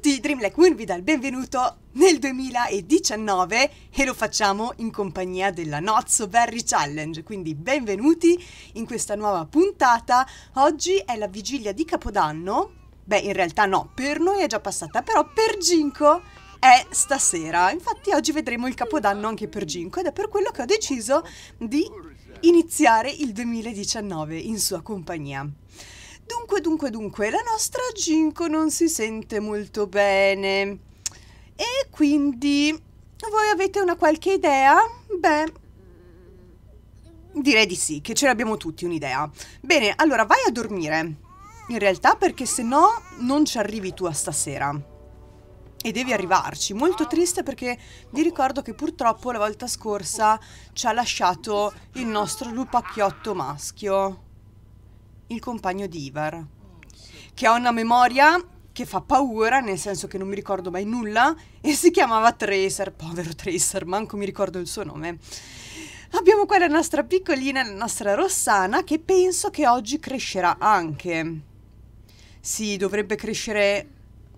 tutti, Dream Dreamlike Moon vi dà il benvenuto nel 2019 e lo facciamo in compagnia della Nozzo Berry Challenge, quindi benvenuti in questa nuova puntata. Oggi è la vigilia di Capodanno, beh in realtà no, per noi è già passata, però per Ginko è stasera. Infatti oggi vedremo il Capodanno anche per Ginko ed è per quello che ho deciso di iniziare il 2019 in sua compagnia. Dunque, dunque, dunque, la nostra Ginko non si sente molto bene. E quindi voi avete una qualche idea? Beh, direi di sì, che ce l'abbiamo tutti un'idea. Bene, allora vai a dormire. In realtà perché se no non ci arrivi tu a stasera. E devi arrivarci. Molto triste perché vi ricordo che purtroppo la volta scorsa ci ha lasciato il nostro lupacchiotto maschio il compagno di Ivar, che ha una memoria che fa paura, nel senso che non mi ricordo mai nulla, e si chiamava Tracer, povero Tracer, manco mi ricordo il suo nome. Abbiamo qua la nostra piccolina, la nostra Rossana, che penso che oggi crescerà anche. Sì, dovrebbe crescere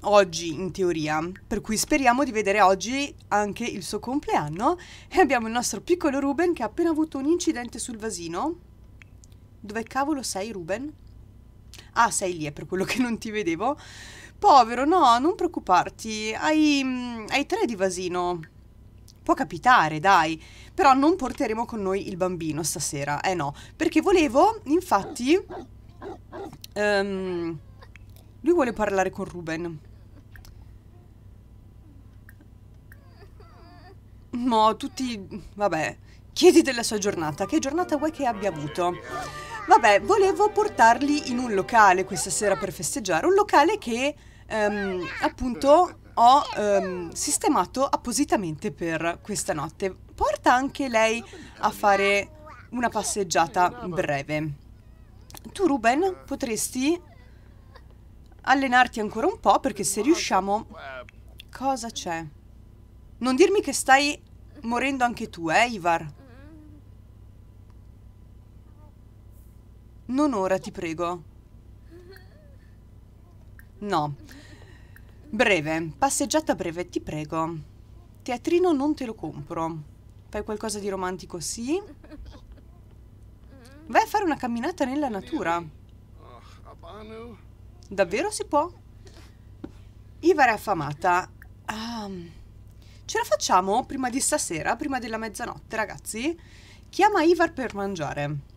oggi in teoria, per cui speriamo di vedere oggi anche il suo compleanno. E abbiamo il nostro piccolo Ruben che ha appena avuto un incidente sul vasino dove cavolo sei, Ruben? Ah, sei lì, è per quello che non ti vedevo. Povero, no, non preoccuparti. Hai, mm, hai tre di vasino. Può capitare, dai. Però non porteremo con noi il bambino stasera. Eh no, perché volevo, infatti... Um, lui vuole parlare con Ruben. No, tutti... Vabbè. Chiedi della sua giornata. Che giornata vuoi che abbia avuto? Vabbè, volevo portarli in un locale questa sera per festeggiare, un locale che um, appunto ho um, sistemato appositamente per questa notte. Porta anche lei a fare una passeggiata breve. Tu Ruben potresti allenarti ancora un po' perché se riusciamo... Cosa c'è? Non dirmi che stai morendo anche tu, eh Ivar? Non ora, ti prego. No. Breve, passeggiata breve, ti prego. Teatrino non te lo compro. Fai qualcosa di romantico, sì? Vai a fare una camminata nella natura. Davvero si può? Ivar è affamata. Ah, ce la facciamo prima di stasera, prima della mezzanotte, ragazzi? Chiama Ivar per mangiare.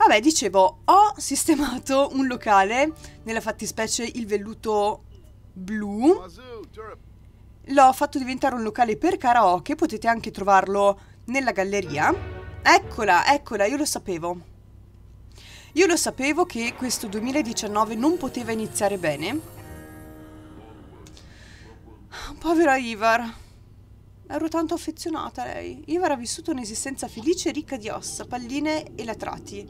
Vabbè, dicevo, ho sistemato un locale, nella fattispecie il velluto blu. L'ho fatto diventare un locale per karaoke, potete anche trovarlo nella galleria. Eccola, eccola, io lo sapevo. Io lo sapevo che questo 2019 non poteva iniziare bene. Povera Ivar. Ero tanto affezionata a lei. Io avrei vissuto un'esistenza felice e ricca di ossa, palline e latrati.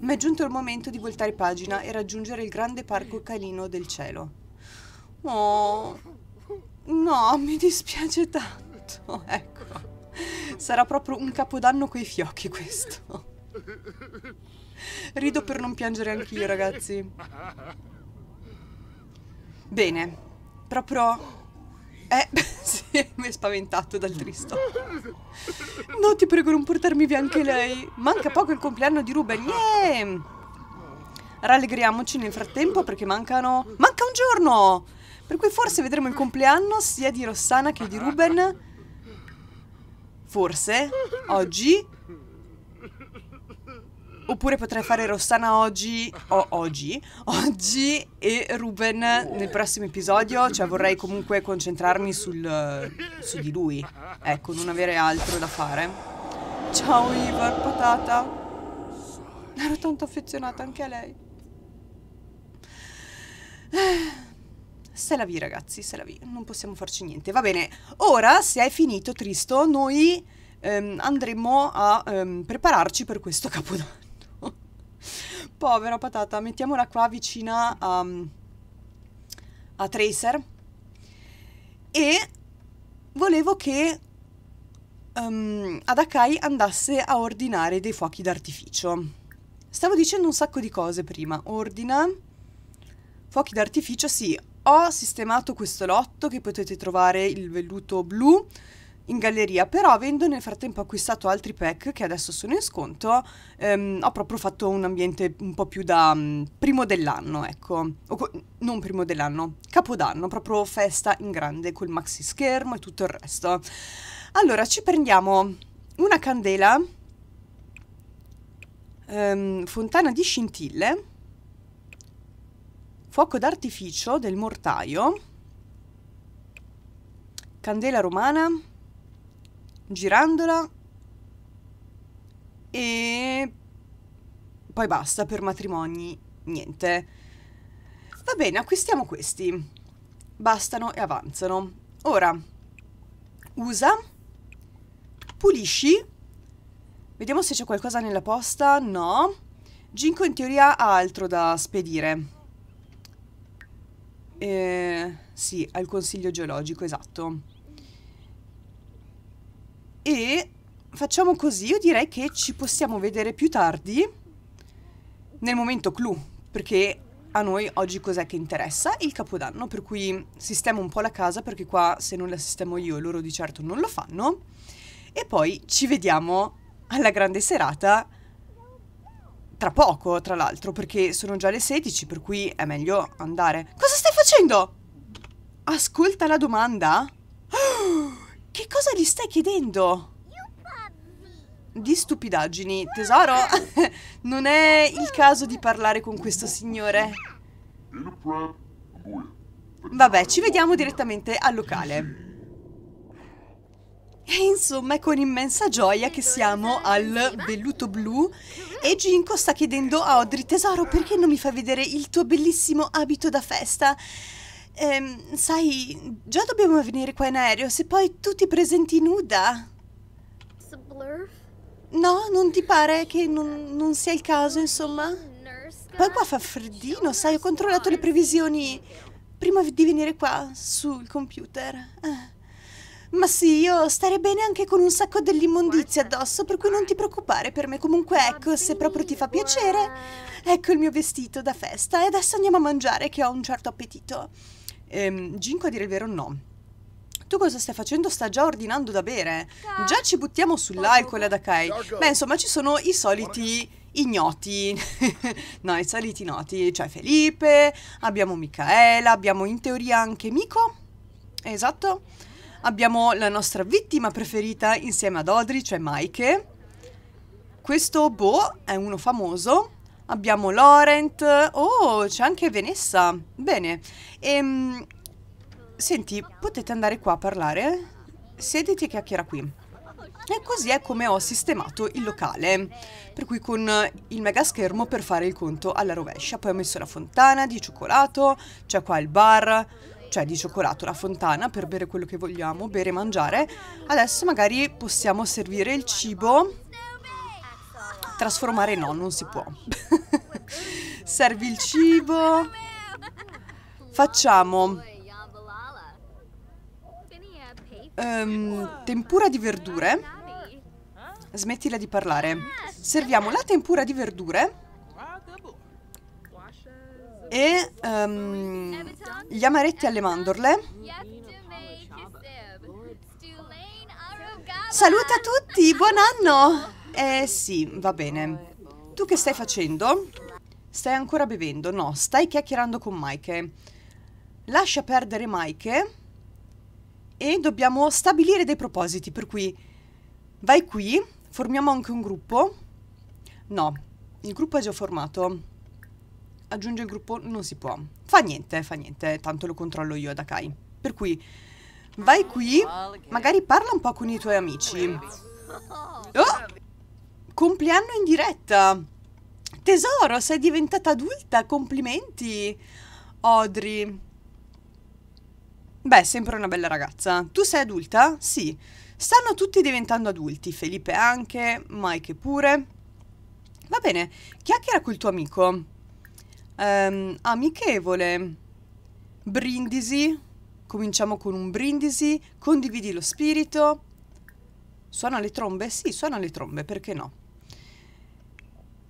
Ma è giunto il momento di voltare pagina e raggiungere il grande parco canino del cielo. Oh, no, mi dispiace tanto. Ecco. Sarà proprio un capodanno coi fiocchi questo. Rido per non piangere anch'io, ragazzi. Bene, proprio eh, sì, mi è spaventato dal tristo. No, ti prego, non portarmi via anche lei. Manca poco il compleanno di Ruben. Yeah! Rallegriamoci nel frattempo perché mancano... Manca un giorno! Per cui forse vedremo il compleanno sia di Rossana che di Ruben. Forse. Oggi Oppure potrei fare Rossana oggi, o oggi, oggi e Ruben nel prossimo episodio, cioè vorrei comunque concentrarmi sul, su di lui, ecco, non avere altro da fare. Ciao Ivar, patata, ero tanto affezionata anche a lei. Eh, se la vi ragazzi, se la vi, non possiamo farci niente, va bene, ora se hai finito Tristo noi ehm, andremo a ehm, prepararci per questo capodanno povera patata, mettiamola qua vicina a, a Tracer. E volevo che um, ehm, Adakai andasse a ordinare dei fuochi d'artificio. Stavo dicendo un sacco di cose prima. Ordina fuochi d'artificio, sì. Ho sistemato questo lotto che potete trovare il velluto blu in galleria, però avendo nel frattempo acquistato altri pack che adesso sono in sconto, ehm, ho proprio fatto un ambiente un po' più da um, primo dell'anno, ecco, co- non primo dell'anno, capodanno, proprio festa in grande col maxi schermo e tutto il resto. Allora, ci prendiamo una candela, ehm, fontana di scintille, fuoco d'artificio del mortaio, candela romana, girandola e poi basta per matrimoni, niente. Va bene, acquistiamo questi. Bastano e avanzano. Ora, usa, pulisci, vediamo se c'è qualcosa nella posta, no. Ginko in teoria ha altro da spedire. Eh, sì, al consiglio geologico, esatto e facciamo così, io direi che ci possiamo vedere più tardi nel momento clou, perché a noi oggi cos'è che interessa? Il capodanno, per cui sistemo un po' la casa perché qua se non la sistemo io loro di certo non lo fanno e poi ci vediamo alla grande serata tra poco, tra l'altro, perché sono già le 16, per cui è meglio andare. Cosa stai facendo? Ascolta la domanda cosa gli stai chiedendo? Di stupidaggini, tesoro. non è il caso di parlare con questo signore. Vabbè, ci vediamo direttamente al locale. E insomma è con immensa gioia che siamo al velluto blu e Ginko sta chiedendo a Audrey tesoro perché non mi fai vedere il tuo bellissimo abito da festa? Ehm, sai, già dobbiamo venire qua in aereo, se poi tu ti presenti nuda. No, non ti pare che non, non sia il caso, insomma? Poi qua fa freddino, sai, ho controllato le previsioni prima di venire qua sul computer. Eh. Ma sì, io starei bene anche con un sacco dell'immondizia addosso, per cui non ti preoccupare per me. Comunque, ecco, se proprio ti fa piacere, ecco il mio vestito da festa. E adesso andiamo a mangiare, che ho un certo appetito. Ehm, Ginko a dire il vero no. Tu cosa stai facendo? Sta già ordinando da bere. Già ci buttiamo sull'alcol ad Akai. Beh, insomma, ci sono i soliti ignoti. no, i soliti noti. Cioè Felipe, abbiamo Micaela, abbiamo in teoria anche Miko. Esatto. Abbiamo la nostra vittima preferita insieme ad Audrey, cioè Maike. Questo Bo è uno famoso. Abbiamo Laurent. Oh, c'è anche Vanessa. Bene. Ehm, senti, potete andare qua a parlare? Sediti e chiacchiera qui. E così è come ho sistemato il locale, per cui con il mega schermo per fare il conto alla rovescia. Poi ho messo la fontana di cioccolato, c'è qua il bar, cioè di cioccolato, la fontana per bere quello che vogliamo, bere e mangiare. Adesso magari possiamo servire il cibo Trasformare no, non si può. Servi il cibo. Facciamo um, tempura di verdure. Smettila di parlare. Serviamo la tempura di verdure e um, gli amaretti alle mandorle. Saluta a tutti, buon anno! Eh sì, va bene. Tu che stai facendo? Stai ancora bevendo? No, stai chiacchierando con Mike. Lascia perdere Mike e dobbiamo stabilire dei propositi, per cui vai qui, formiamo anche un gruppo. No, il gruppo è già formato. Aggiunge il gruppo? Non si può. Fa niente, fa niente, tanto lo controllo io ad Akai. Per cui vai qui, magari parla un po' con i tuoi amici. Oh! oh! Compleanno in diretta. Tesoro, sei diventata adulta, complimenti. Audrey. Beh, sempre una bella ragazza. Tu sei adulta? Sì. Stanno tutti diventando adulti, Felipe anche, Mike pure. Va bene, chiacchiera col tuo amico. Um, amichevole. Brindisi. Cominciamo con un brindisi. Condividi lo spirito. Suona le trombe? Sì, suona le trombe, perché no?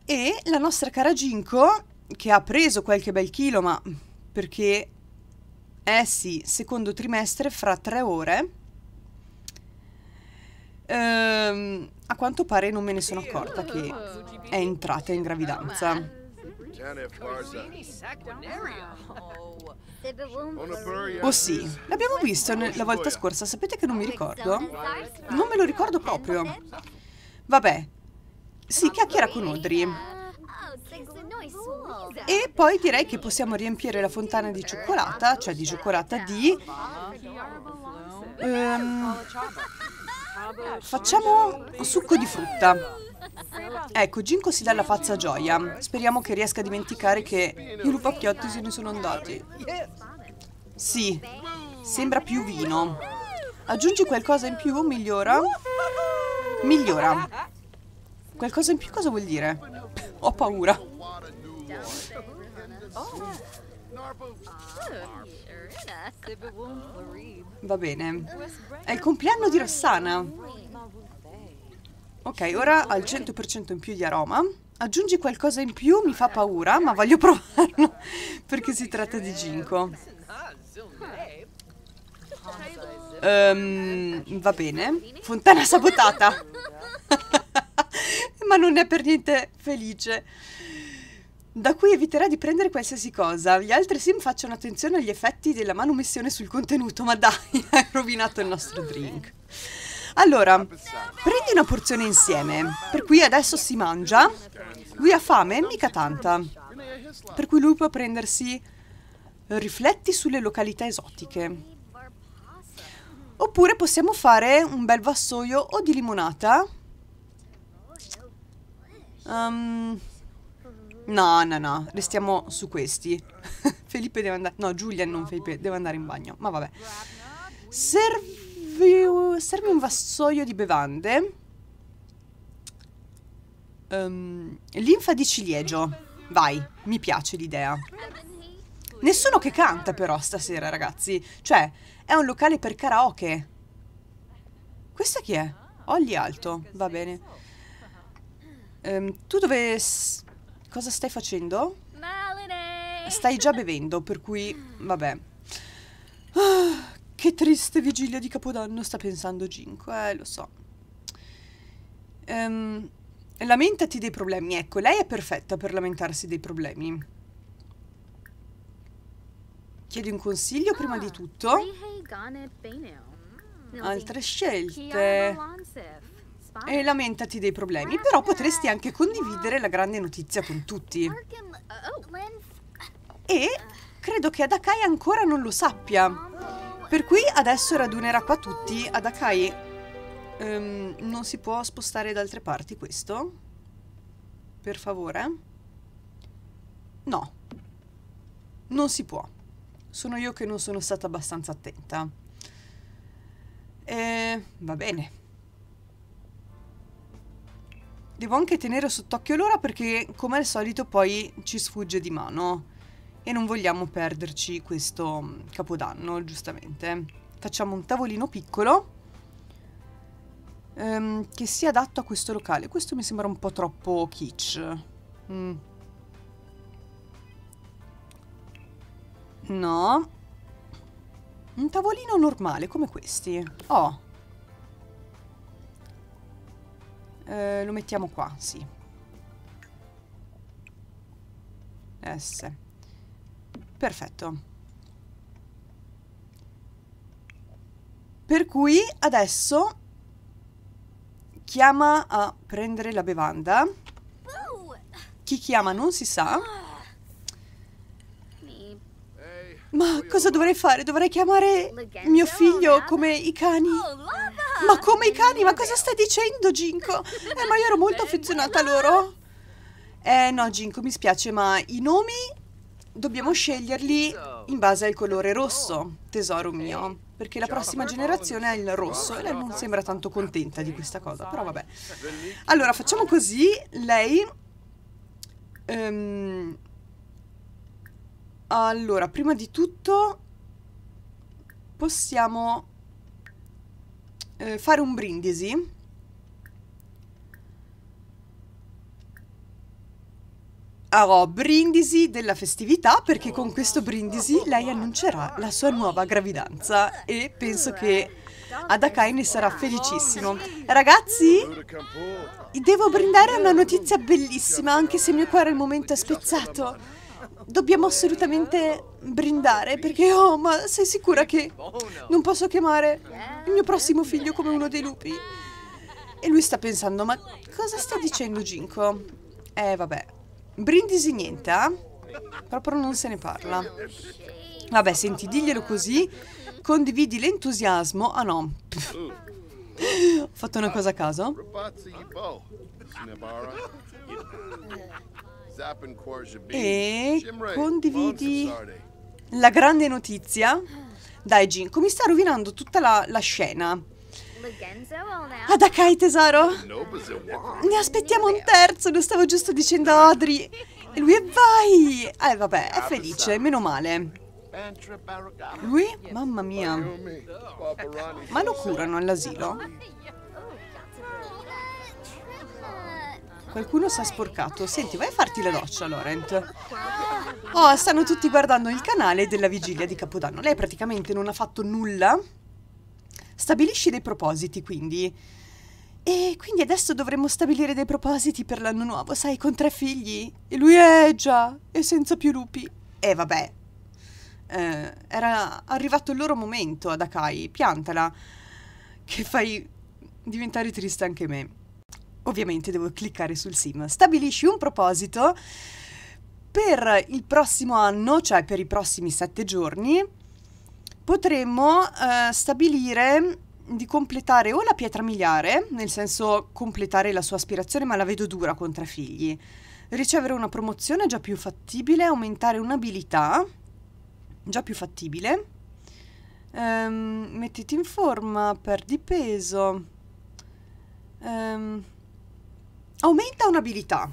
E la nostra cara Ginko, che ha preso qualche bel chilo, ma perché, eh sì, secondo trimestre fra tre ore, ehm, a quanto pare non me ne sono accorta che è entrata in gravidanza. Oh sì, l'abbiamo visto la volta scorsa, sapete che non mi ricordo? Non me lo ricordo proprio. Vabbè, si chiacchiera con Audrey. E poi direi che possiamo riempire la fontana di cioccolata, cioè di cioccolata di... Um, facciamo succo di frutta. Ecco, Ginko si dà la pazza gioia. Speriamo che riesca a dimenticare che i lupacchiotti se ne sono andati. Sì, sembra più vino. Aggiungi qualcosa in più, migliora. Migliora. Qualcosa in più cosa vuol dire? Ho paura. Va bene. È il compleanno di Rossana. Ok, ora al 100% in più di aroma. Aggiungi qualcosa in più, mi fa paura, ma voglio provarlo perché si tratta di ginkgo. Um, va bene. Fontana sabotata. ma non è per niente felice. Da cui eviterà di prendere qualsiasi cosa. Gli altri sim facciano attenzione agli effetti della manomissione sul contenuto, ma dai, hai rovinato il nostro drink. Allora, prendi una porzione insieme, per cui adesso si mangia. Lui ha fame, mica tanta. Per cui lui può prendersi rifletti sulle località esotiche. Oppure possiamo fare un bel vassoio o di limonata Um, no, no, no, restiamo su questi. Felipe deve andare... No, Giulia non Felipe, deve andare in bagno. Ma vabbè. Serve, serve un vassoio di bevande. Um, linfa di ciliegio. Vai, mi piace l'idea. Nessuno che canta però stasera, ragazzi. Cioè, è un locale per karaoke. Questa chi è? Olli Alto, va bene. Um, tu dove... cosa stai facendo? Malone. Stai già bevendo, per cui... vabbè. Ah, che triste vigilia di Capodanno sta pensando Ginko, eh, lo so. Um, lamentati dei problemi, ecco, lei è perfetta per lamentarsi dei problemi. Chiedi un consiglio prima di ah, tutto. Mm. Altre scelte e lamentati dei problemi, però potresti anche condividere la grande notizia con tutti. Oh, e credo che Adakai ancora non lo sappia. Per cui adesso radunerà qua tutti. Adakai, um, non si può spostare da altre parti questo? Per favore? No. Non si può. Sono io che non sono stata abbastanza attenta. E, eh, va bene. Devo anche tenere sott'occhio l'ora perché, come al solito, poi ci sfugge di mano. E non vogliamo perderci questo mm, capodanno, giustamente. Facciamo un tavolino piccolo ehm, che sia adatto a questo locale. Questo mi sembra un po' troppo kitsch. Mm. No. Un tavolino normale come questi. Oh, Eh, lo mettiamo qua, sì. S. Perfetto. Per cui adesso chiama a prendere la bevanda. Chi chiama non si sa. Ma cosa dovrei fare? Dovrei chiamare mio figlio come i cani? Oh, ma come i cani? Ma cosa stai dicendo, Ginko? Eh, ma io ero molto eh, affezionata a loro. Eh, no, Ginko, mi spiace, ma i nomi dobbiamo sceglierli in base al colore rosso, tesoro mio. Perché la prossima generazione ha il rosso e lei non sembra tanto contenta di questa cosa, però vabbè. Allora, facciamo così. Lei... Um, allora, prima di tutto possiamo eh, fare un brindisi. Ah, oh, brindisi della festività perché con questo brindisi lei annuncerà la sua nuova gravidanza e penso che Adakai ne sarà felicissimo. Ragazzi, devo brindare una notizia bellissima anche se il mio cuore al momento è spezzato. Dobbiamo assolutamente brindare perché, oh, ma sei sicura che non posso chiamare il mio prossimo figlio come uno dei lupi? E lui sta pensando, ma cosa sta dicendo Ginko? Eh, vabbè. Brindisi niente, eh? Proprio non se ne parla. Vabbè, senti, diglielo così, condividi l'entusiasmo. Ah no. Ho fatto una cosa a caso e condividi la grande notizia. Dai Jin, come sta rovinando tutta la, la scena. Adakai tesoro, ne aspettiamo un terzo, lo stavo giusto dicendo a Audrey. E lui è vai! Eh vabbè, è felice, meno male. Lui? Mamma mia. Ma lo curano all'asilo? Qualcuno si è sporcato. Senti, vai a farti la doccia, Laurent. Oh, stanno tutti guardando il canale della vigilia di Capodanno. Lei praticamente non ha fatto nulla. Stabilisci dei propositi, quindi. E quindi adesso dovremmo stabilire dei propositi per l'anno nuovo, sai, con tre figli. E lui è già, e senza più lupi. E eh, vabbè. Eh, era arrivato il loro momento ad Akai, piantala. Che fai diventare triste anche me ovviamente devo cliccare sul sim. Stabilisci un proposito per il prossimo anno, cioè per i prossimi sette giorni, potremmo eh, stabilire di completare o la pietra miliare, nel senso completare la sua aspirazione, ma la vedo dura con tre figli, ricevere una promozione già più fattibile, aumentare un'abilità già più fattibile, ehm, mettiti in forma, perdi peso. ehm, aumenta un'abilità.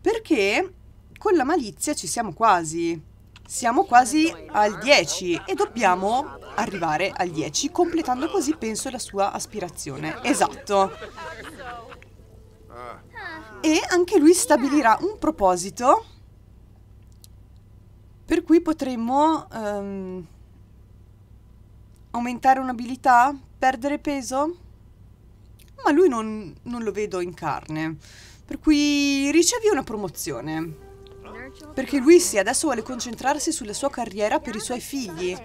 Perché con la malizia ci siamo quasi. Siamo quasi al 10 e dobbiamo arrivare al 10, completando così, penso, la sua aspirazione. Esatto. E anche lui stabilirà un proposito per cui potremmo um, aumentare un'abilità, perdere peso ma lui non, non lo vedo in carne. Per cui ricevi una promozione. Perché lui sì, adesso vuole concentrarsi sulla sua carriera per i suoi figli.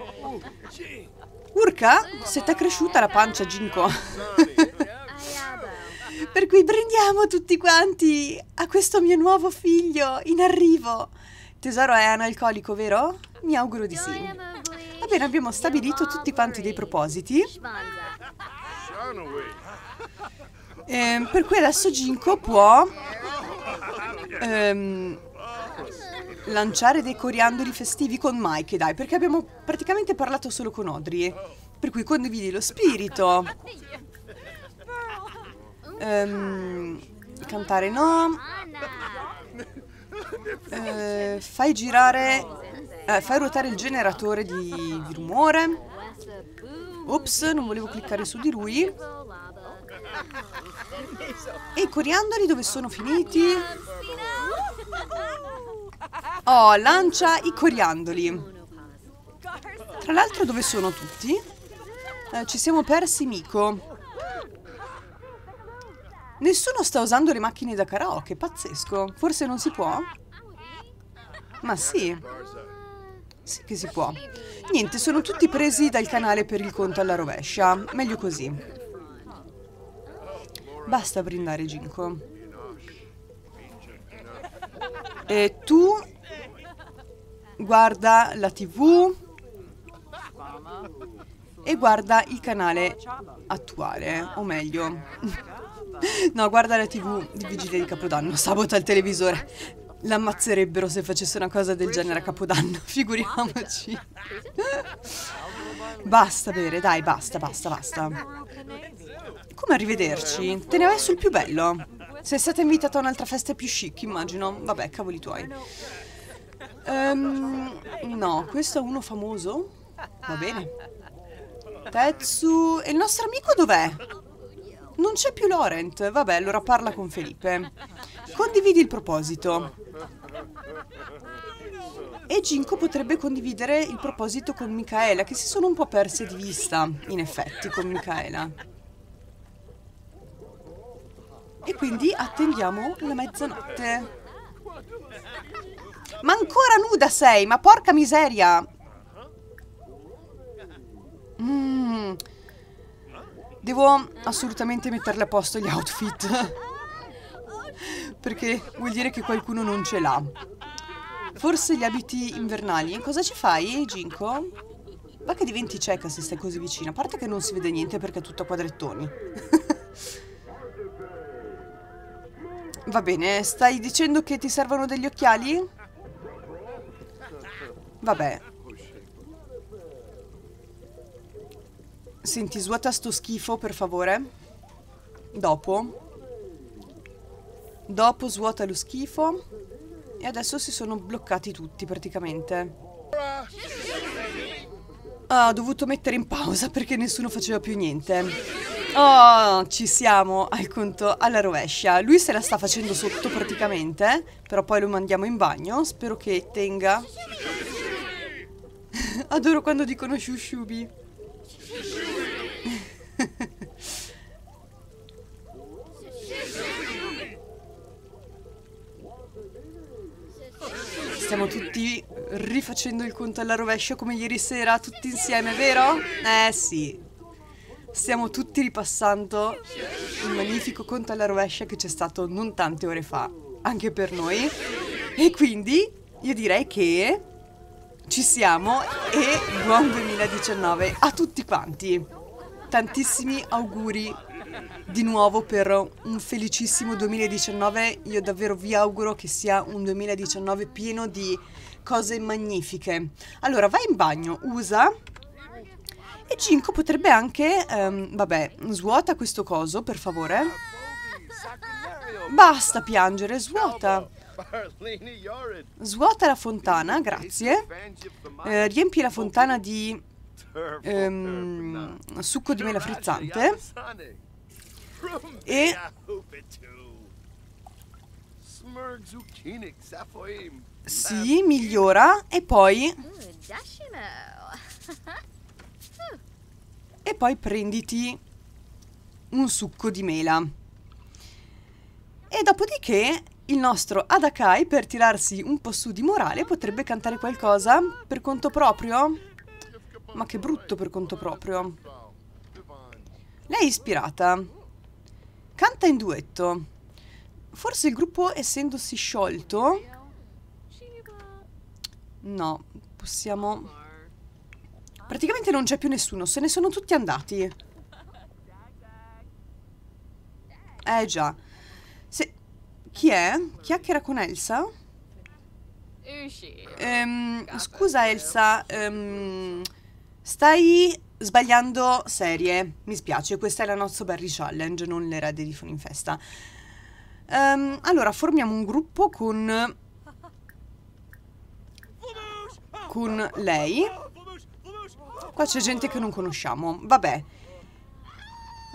Urca, se t'è cresciuta la pancia, Ginko. per cui brindiamo tutti quanti a questo mio nuovo figlio in arrivo. Tesoro è analcolico, vero? Mi auguro di sì. Va bene, abbiamo stabilito tutti quanti dei propositi. Eh, per cui adesso Ginko può ehm, lanciare dei coriandoli festivi con Mike, dai, perché abbiamo praticamente parlato solo con Audrey. Per cui condividi lo spirito. Ehm, cantare no. Eh, fai girare, eh, fai ruotare il generatore di, di rumore. Ops, non volevo cliccare su di lui. E i coriandoli dove sono finiti? Oh, lancia i coriandoli. Tra l'altro dove sono tutti? Eh, ci siamo persi Mico. Nessuno sta usando le macchine da karaoke, pazzesco. Forse non si può? Ma sì. Sì che si può. Niente, sono tutti presi dal canale per il conto alla rovescia. Meglio così. Basta brindare, Ginko. E tu guarda la tv e guarda il canale attuale, o meglio, no, guarda la tv di vigilia di Capodanno, sabota il televisore. L'ammazzerebbero se facesse una cosa del genere a Capodanno, figuriamoci. basta bere, dai, basta, basta, basta. Come arrivederci? Te ne vai sul più bello. Sei stata invitata a un'altra festa più chic, immagino. Vabbè, cavoli tuoi. Um, no, questo è uno famoso? Va bene. Tetsu... E il nostro amico dov'è? Non c'è più Laurent. Vabbè, allora parla con Felipe. Condividi il proposito. E Ginko potrebbe condividere il proposito con Micaela, che si sono un po' perse di vista, in effetti, con Micaela. E quindi attendiamo la mezzanotte. Ma ancora nuda sei, ma porca miseria! Mm. Devo assolutamente metterle a posto gli outfit. Perché vuol dire che qualcuno non ce l'ha. Forse gli abiti invernali. Cosa ci fai, Ginko? Va che diventi cieca se stai così vicina. A parte che non si vede niente perché è tutto a quadrettoni. Va bene, stai dicendo che ti servono degli occhiali? Vabbè. Senti, svuota sto schifo, per favore. Dopo. Dopo svuota lo schifo. E adesso si sono bloccati tutti, praticamente. Ah, ho dovuto mettere in pausa perché nessuno faceva più niente. Oh, ci siamo, al conto alla rovescia. Lui se la sta facendo sotto praticamente, però poi lo mandiamo in bagno. Spero che tenga. Adoro quando dicono shushubi. Stiamo tutti rifacendo il conto alla rovescia come ieri sera, tutti insieme, vero? Eh sì stiamo tutti ripassando il magnifico conto alla rovescia che c'è stato non tante ore fa, anche per noi. E quindi io direi che ci siamo e buon 2019 a tutti quanti. Tantissimi auguri di nuovo per un felicissimo 2019. Io davvero vi auguro che sia un 2019 pieno di cose magnifiche. Allora, vai in bagno, usa e Ginko potrebbe anche... Um, vabbè, svuota questo coso, per favore. Basta piangere, svuota. Svuota la fontana, grazie. Eh, riempi la fontana di... Um, succo di mela frizzante. E... Sì, migliora. E poi... Mm, e poi prenditi un succo di mela. E dopodiché il nostro Adakai, per tirarsi un po' su di morale, potrebbe cantare qualcosa per conto proprio? Ma che brutto per conto proprio. Lei è ispirata. Canta in duetto. Forse il gruppo, essendosi sciolto... No, possiamo Praticamente non c'è più nessuno, se ne sono tutti andati. Eh già. Se... Chi è? Chiacchiera con Elsa? Ehm, scusa Elsa, ehm, stai sbagliando serie. Mi spiace, questa è la nostra So Berry Challenge, non l'erede di Fun in Festa. Ehm, allora, formiamo un gruppo con... con lei. Qua c'è gente che non conosciamo. Vabbè.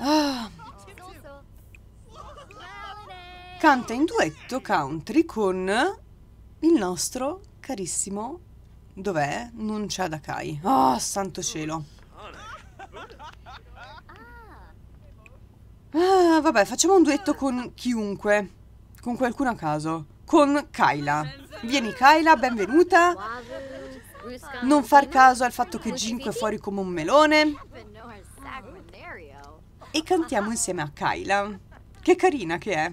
Ah. Canta in duetto country con il nostro carissimo... Dov'è? Non c'è Kai. Oh, ah, santo cielo. Ah, vabbè, facciamo un duetto con chiunque. Con qualcuno a caso. Con Kyla. Vieni Kyla, benvenuta. Non far caso al fatto che Ginko è fuori come un melone. E cantiamo insieme a Kyla. Che carina che è.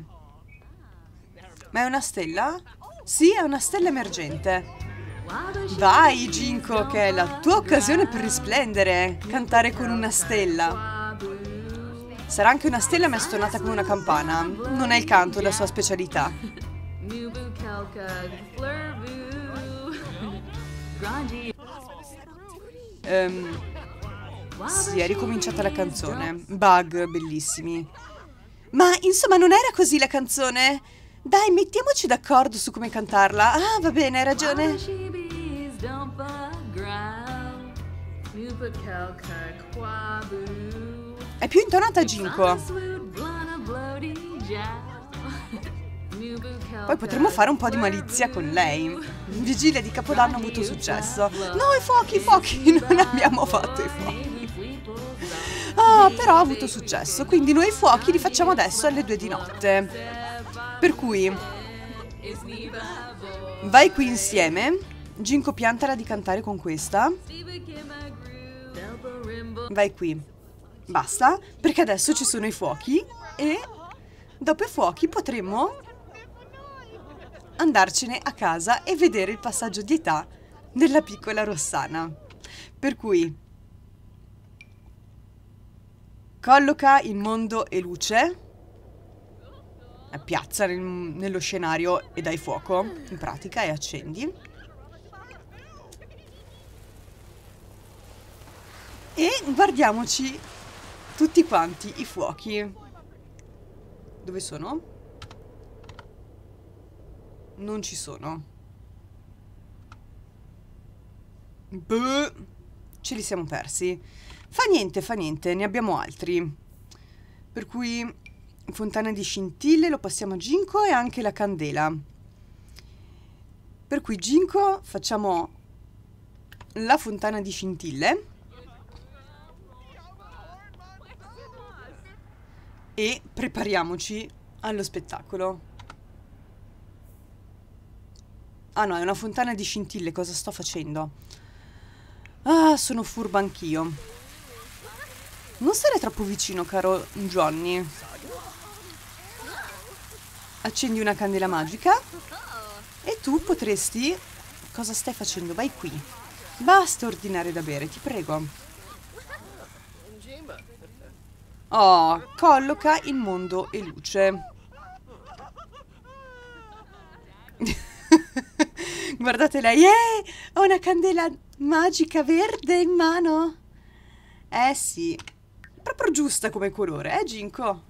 Ma è una stella? Sì, è una stella emergente. Vai Ginko, che è la tua occasione per risplendere. Cantare con una stella. Sarà anche una stella ma è stonata come una campana. Non è il canto è la sua specialità. Um, sì, è ricominciata la canzone. Bug, bellissimi. Ma insomma, non era così la canzone? Dai, mettiamoci d'accordo su come cantarla. Ah, va bene, hai ragione. È più intonata a Jinko. Poi potremmo fare un po' di malizia con lei. Vigilia di Capodanno ha avuto successo. No, i fuochi, i fuochi! Non abbiamo fatto i fuochi. Ah, però ha avuto successo, quindi noi i fuochi li facciamo adesso alle due di notte. Per cui... Vai qui insieme. Ginko piantala di cantare con questa. Vai qui. Basta, perché adesso ci sono i fuochi e dopo i fuochi potremmo andarcene a casa e vedere il passaggio di età della piccola Rossana. Per cui colloca il mondo e luce, piazza nel, nello scenario e dai fuoco in pratica e accendi. E guardiamoci tutti quanti i fuochi. Dove sono? non ci sono. Beh, ce li siamo persi. Fa niente, fa niente, ne abbiamo altri. Per cui fontana di scintille, lo passiamo a Ginko e anche la candela. Per cui Ginko facciamo la fontana di scintille. E prepariamoci allo spettacolo. Ah no, è una fontana di scintille, cosa sto facendo? Ah, sono furba anch'io. Non stare troppo vicino, caro Johnny. Accendi una candela magica. E tu potresti... Cosa stai facendo? Vai qui. Basta ordinare da bere, ti prego. Oh, colloca il mondo e luce. Guardate lei, eh, ho una candela magica verde in mano. Eh sì, è proprio giusta come colore, eh Ginko?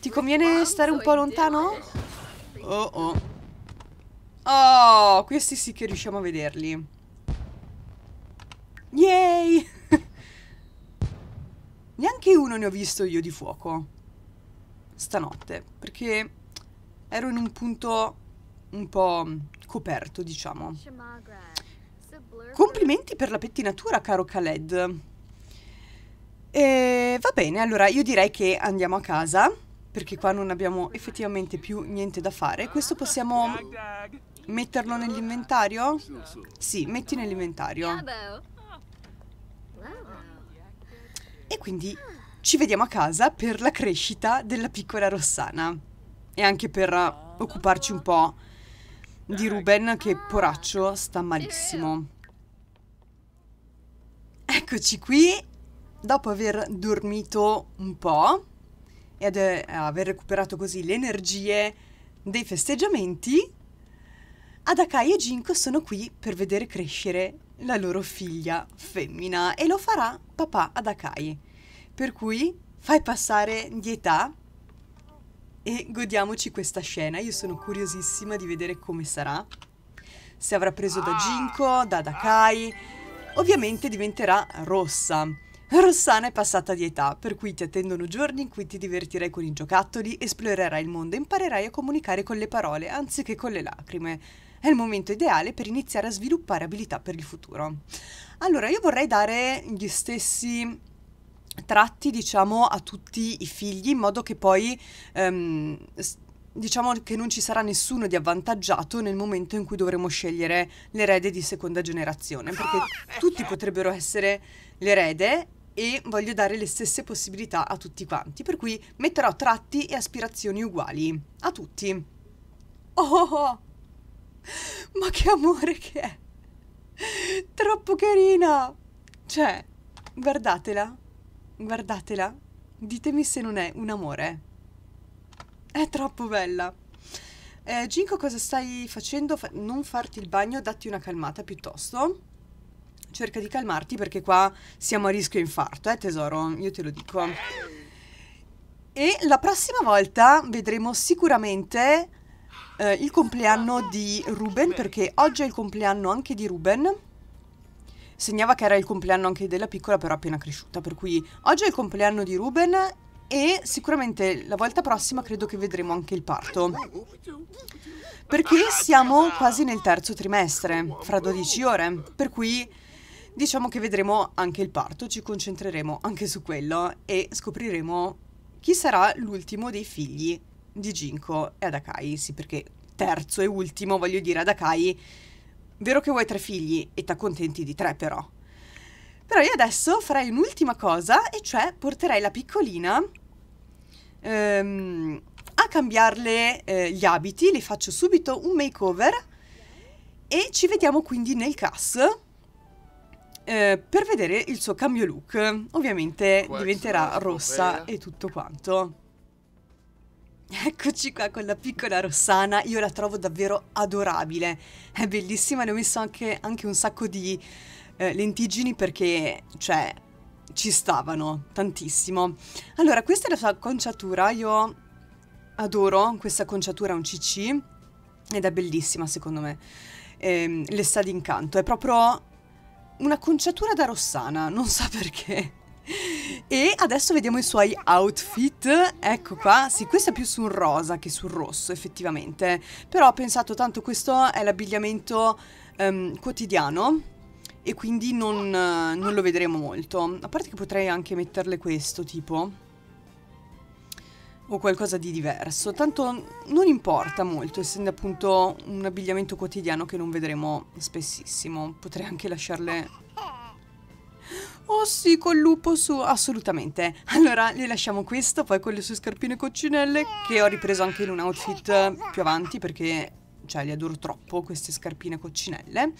Ti conviene stare un po' lontano? Oh oh. Oh, questi sì che riusciamo a vederli. Yay! uno ne ho visto io di fuoco stanotte, perché ero in un punto un po' coperto, diciamo. Complimenti per la pettinatura, caro Khaled. E va bene, allora io direi che andiamo a casa, perché qua non abbiamo effettivamente più niente da fare. Questo possiamo metterlo nell'inventario? Sì, metti nell'inventario. E quindi ci vediamo a casa per la crescita della piccola Rossana e anche per eh, occuparci un po' di Ruben che poraccio sta malissimo. Eccoci qui, dopo aver dormito un po' e ad, aver recuperato così le energie dei festeggiamenti, Adakai e Ginko sono qui per vedere crescere la loro figlia femmina e lo farà papà Adakai. Per cui fai passare di età e godiamoci questa scena. Io sono curiosissima di vedere come sarà. Se avrà preso da Jinko, da Dakai. Ovviamente diventerà rossa. Rossana è passata di età, per cui ti attendono giorni in cui ti divertirai con i giocattoli, esplorerai il mondo e imparerai a comunicare con le parole anziché con le lacrime. È il momento ideale per iniziare a sviluppare abilità per il futuro. Allora, io vorrei dare gli stessi tratti diciamo a tutti i figli in modo che poi ehm, diciamo che non ci sarà nessuno di avvantaggiato nel momento in cui dovremo scegliere l'erede di seconda generazione, perché tutti potrebbero essere l'erede e voglio dare le stesse possibilità a tutti quanti, per cui metterò tratti e aspirazioni uguali a tutti. Oh, oh, oh. ma che amore che è! Troppo carina! Cioè, guardatela. Guardatela. Ditemi se non è un amore. È troppo bella. Eh, Ginko, cosa stai facendo? Fa non farti il bagno, datti una calmata piuttosto. Cerca di calmarti perché qua siamo a rischio infarto, eh tesoro, io te lo dico. E la prossima volta vedremo sicuramente eh, il compleanno di Ruben, perché oggi è il compleanno anche di Ruben segnava che era il compleanno anche della piccola, però appena cresciuta. Per cui oggi è il compleanno di Ruben e sicuramente la volta prossima credo che vedremo anche il parto. Perché siamo quasi nel terzo trimestre, fra 12 ore, per cui diciamo che vedremo anche il parto, ci concentreremo anche su quello e scopriremo chi sarà l'ultimo dei figli di Jinko e Adakai, sì perché terzo e ultimo, voglio dire, Adakai Vero che vuoi tre figli e ti accontenti di tre però. Però io adesso farei un'ultima cosa, e cioè porterei la piccolina ehm, a cambiarle eh, gli abiti, le faccio subito un makeover e ci vediamo quindi nel cast eh, per vedere il suo cambio look. Ovviamente diventerà rossa e tutto quanto. Eccoci qua con la piccola Rossana, io la trovo davvero adorabile, è bellissima, ne ho messo anche, anche un sacco di eh, lentiggini perché, cioè, ci stavano tantissimo. Allora, questa è la sua conciatura, io adoro questa conciatura, è un CC, ed è bellissima secondo me, eh, le sta d'incanto, è proprio una conciatura da Rossana, non so perché. E adesso vediamo i suoi outfit. Ecco qua, sì, questo è più sul rosa che sul rosso effettivamente. Però ho pensato tanto questo è l'abbigliamento um, quotidiano e quindi non, non lo vedremo molto. A parte che potrei anche metterle questo tipo o qualcosa di diverso. Tanto non importa molto, essendo appunto un abbigliamento quotidiano che non vedremo spessissimo. Potrei anche lasciarle Oh sì, col lupo su, assolutamente. Allora, le lasciamo questo, poi con le sue scarpine coccinelle, che ho ripreso anche in un outfit eh, più avanti, perché, cioè, le adoro troppo queste scarpine coccinelle.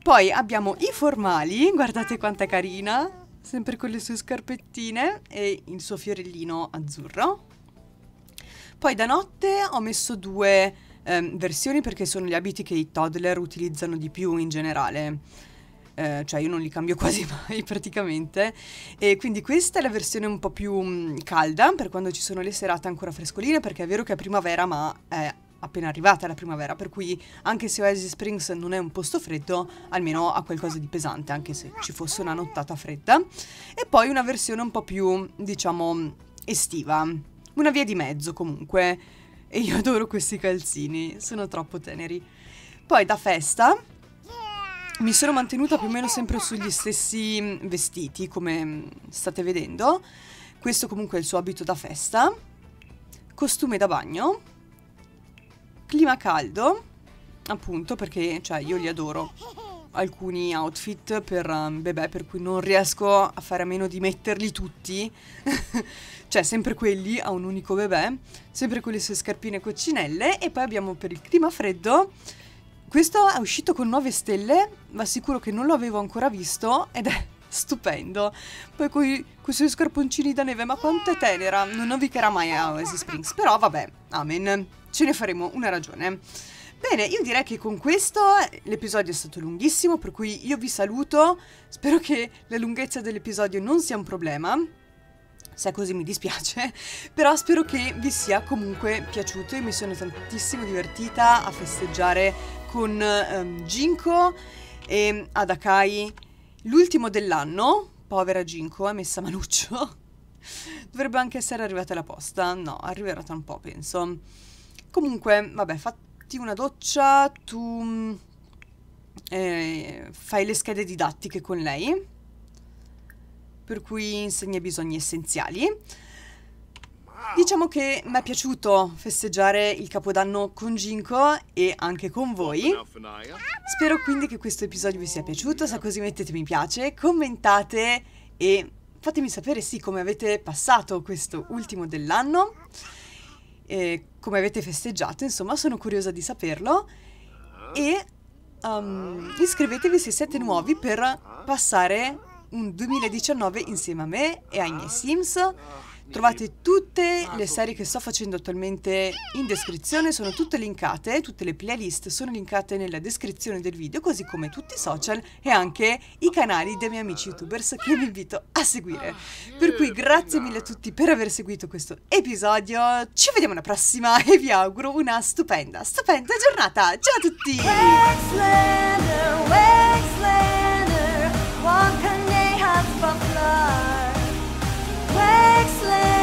Poi abbiamo i formali, guardate quanta carina, sempre con le sue scarpettine e il suo fiorellino azzurro. Poi da notte ho messo due eh, versioni perché sono gli abiti che i toddler utilizzano di più in generale eh, cioè io non li cambio quasi mai praticamente. E quindi questa è la versione un po' più mh, mm, calda per quando ci sono le serate ancora frescoline, perché è vero che è primavera, ma è appena arrivata la primavera, per cui anche se Oasis Springs non è un posto freddo, almeno ha qualcosa di pesante, anche se ci fosse una nottata fredda. E poi una versione un po' più, diciamo, estiva. Una via di mezzo comunque. E io adoro questi calzini, sono troppo teneri. Poi da festa mi sono mantenuta più o meno sempre sugli stessi vestiti, come state vedendo. Questo comunque è il suo abito da festa. Costume da bagno. Clima caldo, appunto perché cioè, io li adoro. Alcuni outfit per um, bebè per cui non riesco a fare a meno di metterli tutti. cioè sempre quelli a un unico bebè. Sempre con le sue scarpine coccinelle. E poi abbiamo per il clima freddo... Questo è uscito con 9 stelle vi assicuro che non lo avevo ancora visto ed è stupendo. Poi con questi scarponcini da neve, ma quanto è tenera, non navicherà mai a Oasis Springs, però vabbè, amen, ce ne faremo una ragione. Bene, io direi che con questo l'episodio è stato lunghissimo, per cui io vi saluto, spero che la lunghezza dell'episodio non sia un problema, se è così mi dispiace, però spero che vi sia comunque piaciuto, io mi sono tantissimo divertita a festeggiare con um, ehm, Ginko e ad Akai l'ultimo dell'anno, povera Ginko, è messa maluccio. Dovrebbe anche essere arrivata la posta, no, arriverà tra un po', penso. Comunque, vabbè, fatti una doccia, tu mm, eh, fai le schede didattiche con lei, per cui insegna bisogni essenziali. Diciamo che mi è piaciuto festeggiare il Capodanno con Ginko e anche con voi. Spero quindi che questo episodio vi sia piaciuto, se così mettete mi piace, commentate e fatemi sapere sì come avete passato questo ultimo dell'anno, come avete festeggiato, insomma sono curiosa di saperlo e um, iscrivetevi se siete nuovi per passare un 2019 insieme a me e ai miei Sims. Trovate tutte ah, le serie che sto facendo attualmente in descrizione, sono tutte linkate, tutte le playlist sono linkate nella descrizione del video, così come tutti i social e anche i canali dei miei amici youtubers che vi invito a seguire. Ah, per cui grazie mille a tutti per aver seguito questo episodio, ci vediamo alla prossima e vi auguro una stupenda, stupenda giornata! Ciao a tutti! Waxlander, Waxlander, Lex,